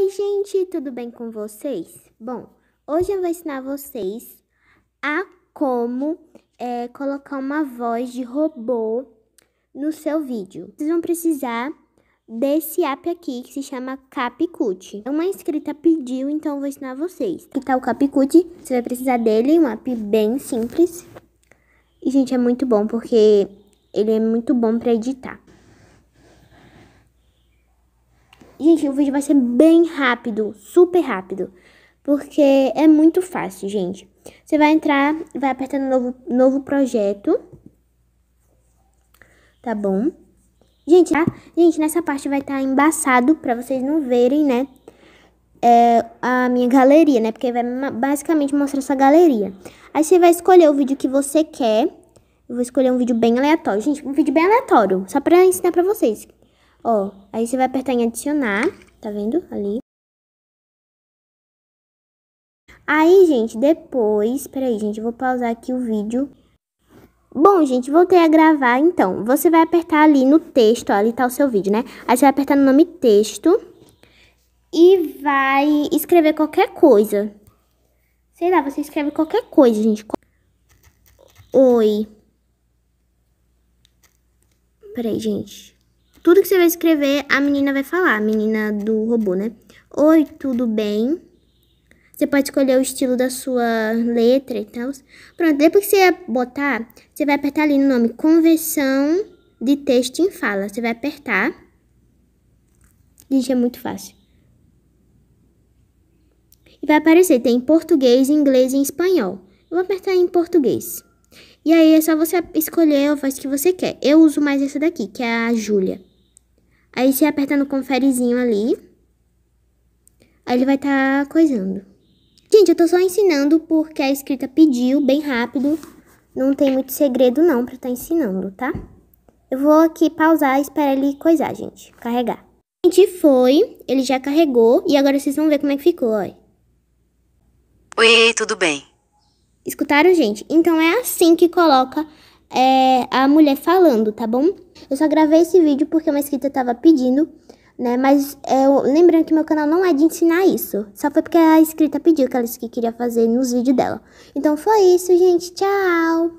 Oi, gente, tudo bem com vocês? Bom, hoje eu vou ensinar vocês a como é, colocar uma voz de robô no seu vídeo. Vocês vão precisar desse app aqui que se chama CapCut. É uma inscrita pediu, então eu vou ensinar vocês. Aqui tá o CapCut, você vai precisar dele, um app bem simples. E, gente, é muito bom porque ele é muito bom para editar. Gente, o vídeo vai ser bem rápido, super rápido. Porque é muito fácil, gente. Você vai entrar, vai apertar no novo, novo projeto. Tá bom? Gente, tá? gente nessa parte vai estar tá embaçado pra vocês não verem, né? É, a minha galeria, né? Porque vai basicamente mostrar essa galeria. Aí você vai escolher o vídeo que você quer. Eu vou escolher um vídeo bem aleatório. Gente, um vídeo bem aleatório. Só pra ensinar pra vocês. Ó, aí você vai apertar em adicionar, tá vendo? Ali. Aí, gente, depois... Peraí, gente, eu vou pausar aqui o vídeo. Bom, gente, voltei a gravar, então. Você vai apertar ali no texto, ó, ali tá o seu vídeo, né? Aí você vai apertar no nome texto e vai escrever qualquer coisa. Sei lá, você escreve qualquer coisa, gente. Oi. Peraí, gente. Tudo que você vai escrever, a menina vai falar, a menina do robô, né? Oi, tudo bem? Você pode escolher o estilo da sua letra e tal. Pronto, depois que você botar, você vai apertar ali no nome Conversão de Texto em Fala. Você vai apertar. Gente, é muito fácil. E vai aparecer, tem português, inglês e espanhol. Eu vou apertar em português. E aí é só você escolher a voz que você quer. Eu uso mais essa daqui, que é a Júlia. Aí você aperta no conferizinho ali. Aí ele vai estar tá coisando. Gente, eu tô só ensinando porque a escrita pediu, bem rápido. Não tem muito segredo não pra estar tá ensinando, tá? Eu vou aqui pausar e esperar ele coisar, gente. Carregar. Gente, foi. Ele já carregou. E agora vocês vão ver como é que ficou, ó. Oi, tudo bem? Escutaram, gente? Então é assim que coloca é, a mulher falando, tá bom? Eu só gravei esse vídeo porque uma escrita estava pedindo, né? Mas lembrando que meu canal não é de ensinar isso. Só foi porque a escrita pediu que ela disse que queria fazer nos vídeos dela. Então foi isso, gente. Tchau!